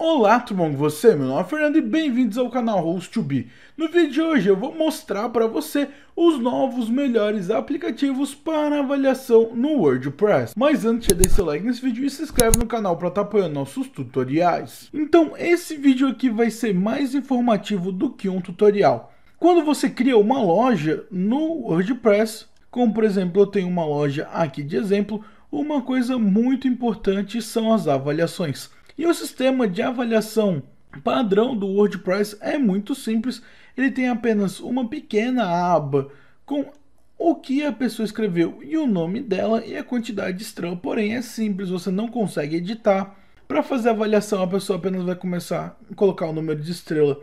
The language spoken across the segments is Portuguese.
Olá, tudo bom com você? Meu nome é Fernando e bem-vindos ao canal Host2B. No vídeo de hoje eu vou mostrar para você os novos melhores aplicativos para avaliação no WordPress. Mas antes, já deixa seu like nesse vídeo e se inscreve no canal para estar tá apoiando nossos tutoriais. Então esse vídeo aqui vai ser mais informativo do que um tutorial. Quando você cria uma loja no WordPress, como por exemplo eu tenho uma loja aqui de exemplo, uma coisa muito importante são as avaliações. E o sistema de avaliação padrão do WordPress é muito simples, ele tem apenas uma pequena aba com o que a pessoa escreveu e o nome dela e a quantidade de estrela, porém é simples, você não consegue editar. Para fazer a avaliação, a pessoa apenas vai começar a colocar o número de estrela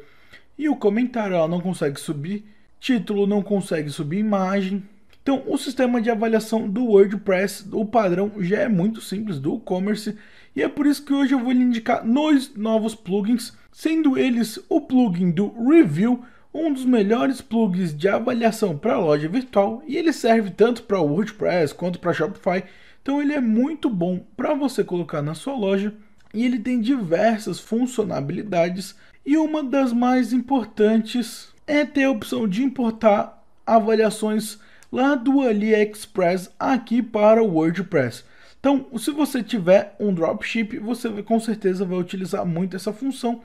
e o comentário, ela não consegue subir título, não consegue subir imagem. Então, o sistema de avaliação do WordPress, o padrão já é muito simples do e-commerce e é por isso que hoje eu vou lhe indicar dois novos plugins, sendo eles o plugin do Review, um dos melhores plugins de avaliação para loja virtual, e ele serve tanto para o WordPress quanto para Shopify, então ele é muito bom para você colocar na sua loja e ele tem diversas funcionalidades e uma das mais importantes é ter a opção de importar avaliações lá do AliExpress aqui para o WordPress. Então, se você tiver um dropship, você com certeza vai utilizar muito essa função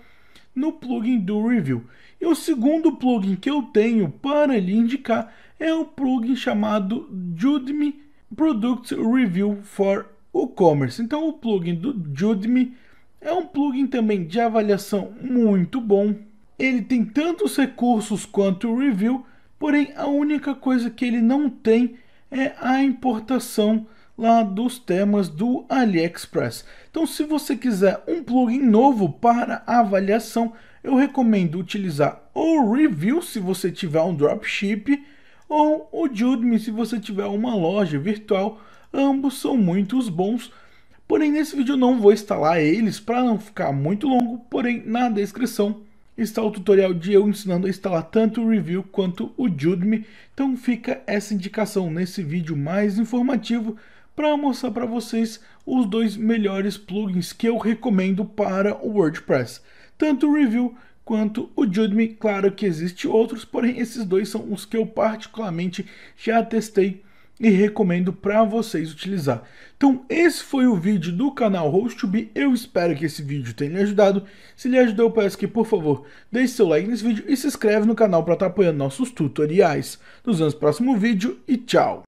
no plugin do Review. E o segundo plugin que eu tenho para lhe indicar é o plugin chamado Judme Product Review for WooCommerce. Então, o plugin do Judme é um plugin também de avaliação muito bom. Ele tem tantos recursos quanto o Review, porém a única coisa que ele não tem é a importação lá dos temas do AliExpress. Então, se você quiser um plugin novo para avaliação, eu recomendo utilizar o Review se você tiver um dropship ou o Judme se você tiver uma loja virtual. Ambos são muito bons. Porém, nesse vídeo eu não vou instalar eles para não ficar muito longo, porém na descrição está o tutorial de eu ensinando a instalar tanto o Review quanto o Judme. Então fica essa indicação nesse vídeo mais informativo para mostrar para vocês os dois melhores plugins que eu recomendo para o WordPress. Tanto o Review quanto o Judme, claro que existe outros, porém esses dois são os que eu particularmente já testei e recomendo para vocês utilizar. Então esse foi o vídeo do canal host 2 eu espero que esse vídeo tenha lhe ajudado. Se lhe ajudou, eu peço que por favor deixe seu like nesse vídeo e se inscreve no canal para estar tá apoiando nossos tutoriais. Nos vemos no próximo vídeo e tchau!